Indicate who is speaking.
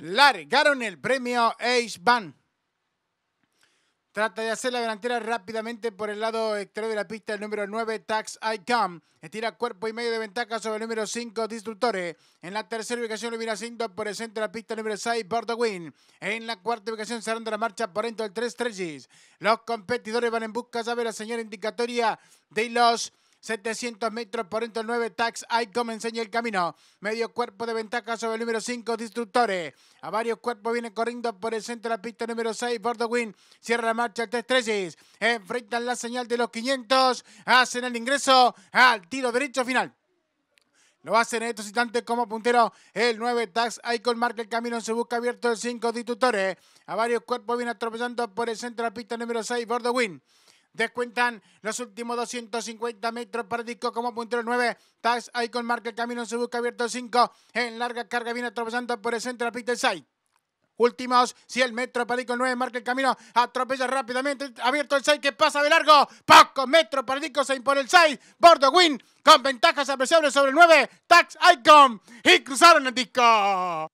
Speaker 1: largaron el premio Ace Van. Trata de hacer la delantera rápidamente por el lado exterior de la pista. El número 9, Tax Icam. Estira cuerpo y medio de ventaja sobre el número 5, Destructores. En la tercera ubicación, Lumina cinto por el centro de la pista. El número 6, Bordowin. En la cuarta ubicación, cerrando la marcha por dentro del 3 Trellis. Los competidores van en busca, sabe la señora indicatoria de los 700 metros por dentro, el 9 Tax Icon enseña el camino. Medio cuerpo de ventaja sobre el número 5 Distructores. A varios cuerpos viene corriendo por el centro de la pista número 6 Bordowin. Cierra la marcha el 3 Enfrentan la señal de los 500. Hacen el ingreso al tiro derecho final. Lo hacen en estos instantes como puntero el 9 Tax Icon marca el camino, se busca abierto el 5 Distructores. A varios cuerpos viene atropellando por el centro de la pista número 6 Bordowin. Descuentan los últimos 250 metros para Disco como puntero 9. Tax Icon marca el camino, se busca abierto el 5. En larga carga viene atropellando por el centro de la pista el 6. Últimos 100 metros para Disco 9, marca el camino, atropella rápidamente, abierto el 6 que pasa de largo, pocos metro para disco, se impone el 6, Bordo Win con ventajas apreciables sobre el 9, Tax Icon y cruzaron el disco.